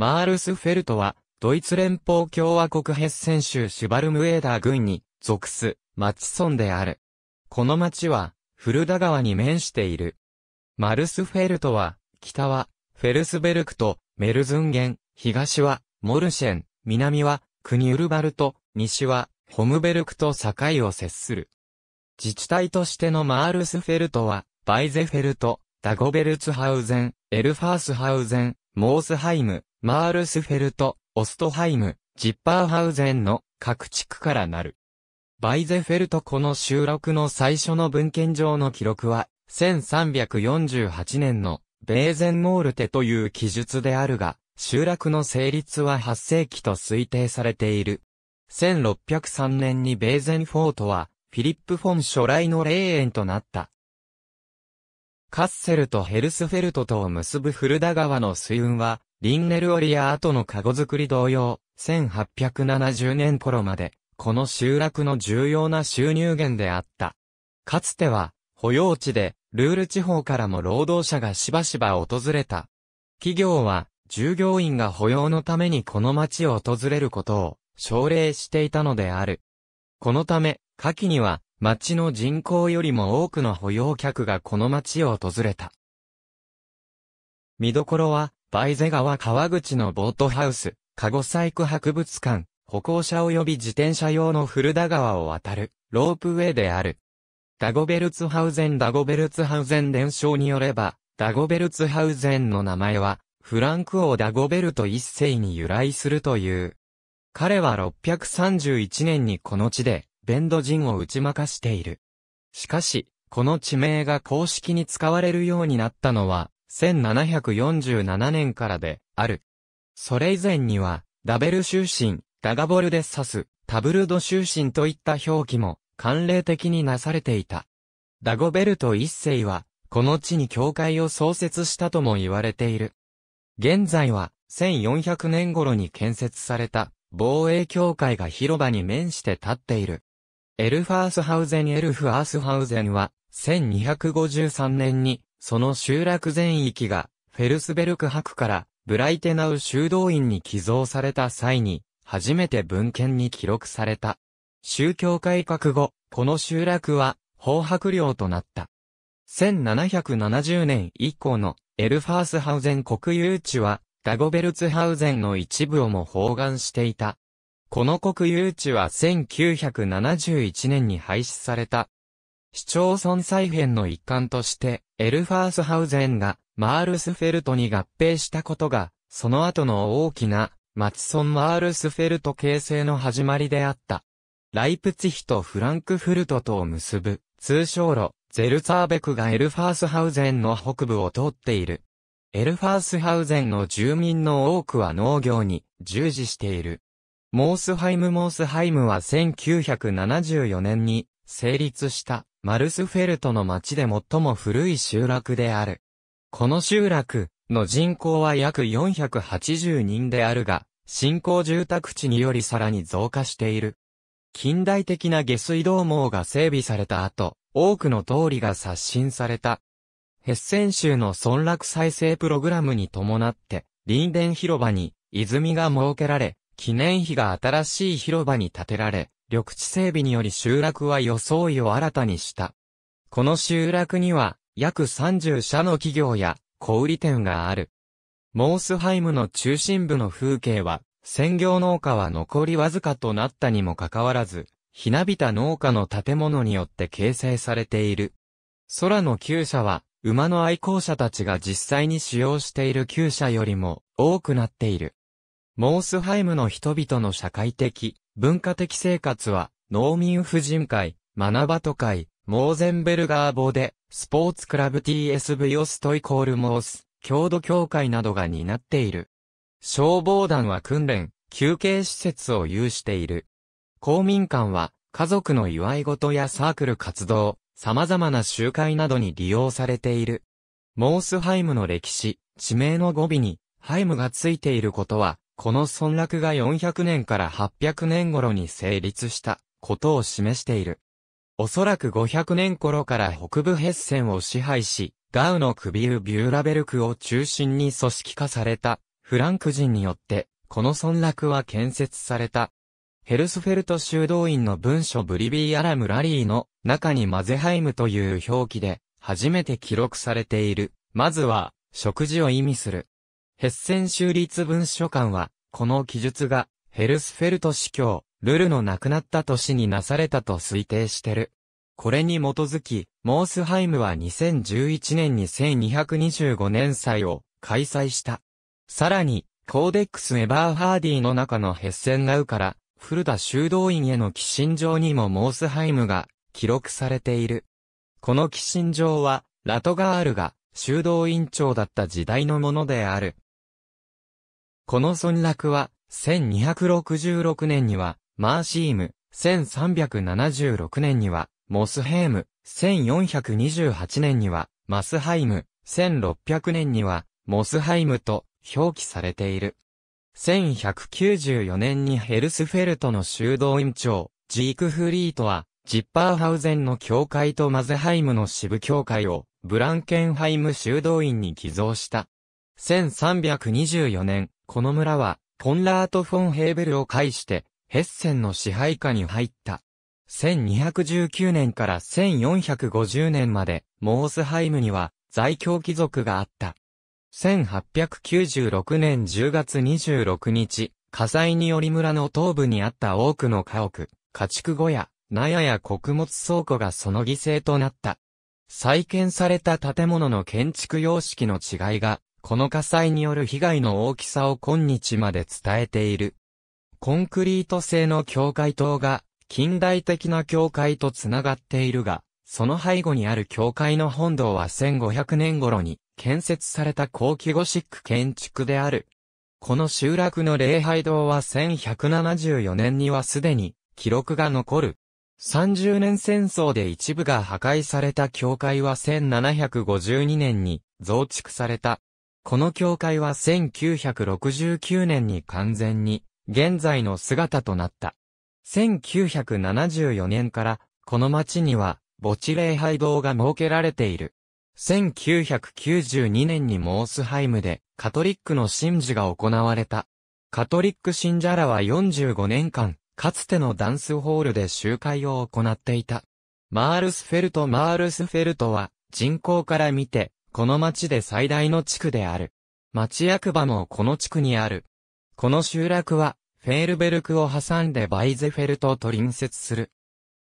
マールスフェルトは、ドイツ連邦共和国ヘッセン州シュバルムエーダー郡に属す、町村である。この町は、フルダ川に面している。マルスフェルトは、北は、フェルスベルクとメルズンゲン、東は、モルシェン、南は、クニュルバルト、西は、ホムベルクと境を接する。自治体としてのマールスフェルトは、バイゼフェルト、ダゴベルツハウゼン、エルファースハウゼン、モースハイム、マールスフェルト、オストハイム、ジッパーハウゼンの各地区からなる。バイゼフェルトこの収録の最初の文献上の記録は、1348年のベーゼンモールテという記述であるが、集落の成立は8世紀と推定されている。1603年にベーゼンフォートは、フィリップ・フォン初来の霊園となった。カッセルとヘルスフェルトとを結ぶフルダ川の水運は、リンネルオリア後のカゴ作り同様、1870年頃まで、この集落の重要な収入源であった。かつては、保養地で、ルール地方からも労働者がしばしば訪れた。企業は、従業員が保養のためにこの町を訪れることを、奨励していたのである。このため、夏季には、町の人口よりも多くの保養客がこの町を訪れた。見どころは、バイゼ川川口のボートハウス、カゴサイク博物館、歩行者及び自転車用の古田川を渡る、ロープウェイである。ダゴベルツハウゼンダゴベルツハウゼン伝承によれば、ダゴベルツハウゼンの名前は、フランク王ダゴベルト一世に由来するという。彼は631年にこの地で、ベンド人を打ち負かしている。しかし、この地名が公式に使われるようになったのは、1747年からで、ある。それ以前には、ダベル終身、ダガボルデッサス、タブルド終身といった表記も、慣例的になされていた。ダゴベルト一世は、この地に教会を創設したとも言われている。現在は、1400年頃に建設された、防衛協会が広場に面して立っている。エルファースハウゼンエルフアースハウゼンは、1253年にその集落全域が、フェルスベルク博から、ブライテナウ修道院に寄贈された際に、初めて文献に記録された。宗教改革後、この集落は、宝白領となった。1770年以降のエルファースハウゼン国有地は、ダゴベルツハウゼンの一部をも包含していた。この国有地は1971年に廃止された市町村再編の一環として、エルファースハウゼンがマールスフェルトに合併したことが、その後の大きな、マチソン・マールスフェルト形成の始まりであった。ライプツヒとフランクフルトとを結ぶ、通称路、ゼルツァーベクがエルファースハウゼンの北部を通っている。エルファースハウゼンの住民の多くは農業に従事している。モースハイムモースハイムは1974年に成立したマルスフェルトの町で最も古い集落である。この集落の人口は約480人であるが、新興住宅地によりさらに増加している。近代的な下水道網が整備された後、多くの通りが刷新された。ヘッセン州の村落再生プログラムに伴って、林田広場に泉が設けられ、記念碑が新しい広場に建てられ、緑地整備により集落は装いを新たにした。この集落には、約30社の企業や小売店がある。モースハイムの中心部の風景は、専業農家は残りわずかとなったにもかかわらず、ひなびた農家の建物によって形成されている。空の旧社は、馬の愛好者たちが実際に使用している旧社よりも多くなっている。モースハイムの人々の社会的、文化的生活は、農民婦人会、学ばト会、モーゼンベルガーボで、スポーツクラブ TSV オストイコールモース、郷土協会などが担っている。消防団は訓練、休憩施設を有している。公民館は、家族の祝い事やサークル活動、様々な集会などに利用されている。モースハイムの歴史、地名の語尾に、ハイムがついていることは、この村落が400年から800年頃に成立したことを示している。おそらく500年頃から北部ヘッセンを支配し、ガウのクビウ・ビューラベルクを中心に組織化されたフランク人によって、この村落は建設された。ヘルスフェルト修道院の文書ブリビー・アラム・ラリーの中にマゼハイムという表記で初めて記録されている。まずは食事を意味する。ヘッセン州立文書館は、この記述が、ヘルスフェルト司教、ルルの亡くなった年になされたと推定してる。これに基づき、モースハイムは2011年に1225年祭を開催した。さらに、コーデックス・エバーハーディの中のヘッセンナウから、古田修道院への寄進状にもモースハイムが記録されている。この寄進状は、ラトガールが修道院長だった時代のものである。この村落は、1266年には、マーシーム、1376年には、モスヘーム、1428年には、マスハイム、1600年には、モスハイムと表記されている。1194年にヘルスフェルトの修道院長、ジークフリートは、ジッパーハウゼンの教会とマゼハイムの支部教会を、ブランケンハイム修道院に寄贈した。1324年、この村は、コンラート・フォン・ヘーベルを介して、ヘッセンの支配下に入った。1219年から1450年まで、モースハイムには、在京貴族があった。1896年10月26日、火災により村の東部にあった多くの家屋、家畜小屋、納屋や穀物倉庫がその犠牲となった。再建された建物の建築様式の違いがこの火災による被害の大きさを今日まで伝えている。コンクリート製の境界塔が近代的な境界とつながっているが、その背後にある教会の本堂は1500年頃に建設された後期ゴシック建築である。この集落の礼拝堂は1174年にはすでに記録が残る。30年戦争で一部が破壊された教会は1752年に増築された。この教会は1969年に完全に現在の姿となった。1974年からこの町には墓地礼拝堂が設けられている。1992年にモースハイムでカトリックの神事が行われた。カトリック信者らは45年間、かつてのダンスホールで集会を行っていた。マールスフェルト・マールスフェルトは人口から見てこの町で最大の地区である。町役場もこの地区にある。この集落は、フェールベルクを挟んでバイゼフェルトと隣接する。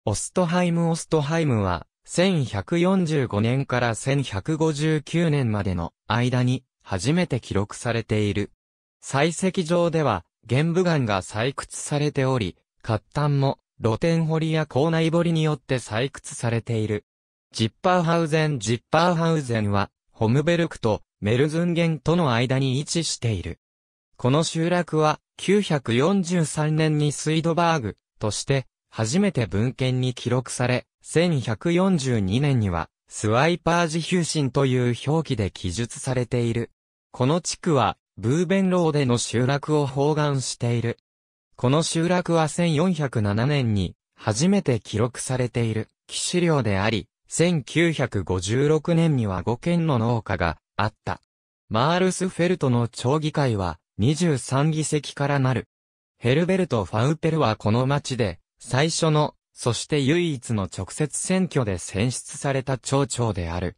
オストハイム・オストハイムは、1145年から1159年までの間に初めて記録されている。採石場では、玄武岩が採掘されており、活炭も露天掘りや校内掘りによって採掘されている。ジッパーハウゼンジッパーハウゼンは、ホムベルクとメルズンゲンとの間に位置している。この集落は、943年にスイドバーグとして、初めて文献に記録され、1142年には、スワイパージヒューシンという表記で記述されている。この地区は、ブーベンローでの集落を包含している。この集落は1407年に、初めて記録されている、騎士領であり、1956年には5軒の農家があった。マールスフェルトの町議会は23議席からなる。ヘルベルト・ファウペルはこの町で最初の、そして唯一の直接選挙で選出された町長である。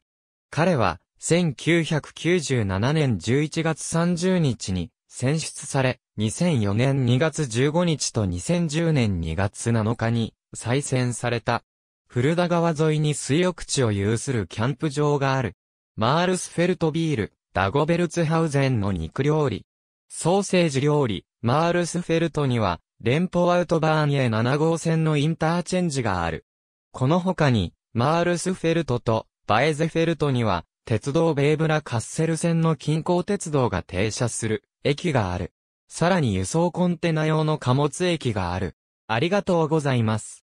彼は1997年11月30日に選出され、2004年2月15日と2010年2月7日に再選された。古田川沿いに水浴地を有するキャンプ場がある。マールスフェルトビール、ダゴベルツハウゼンの肉料理。ソーセージ料理、マールスフェルトには、連邦アウトバーンへ7号線のインターチェンジがある。この他に、マールスフェルトとバエゼフェルトには、鉄道ベーブラカッセル線の近郊鉄道が停車する駅がある。さらに輸送コンテナ用の貨物駅がある。ありがとうございます。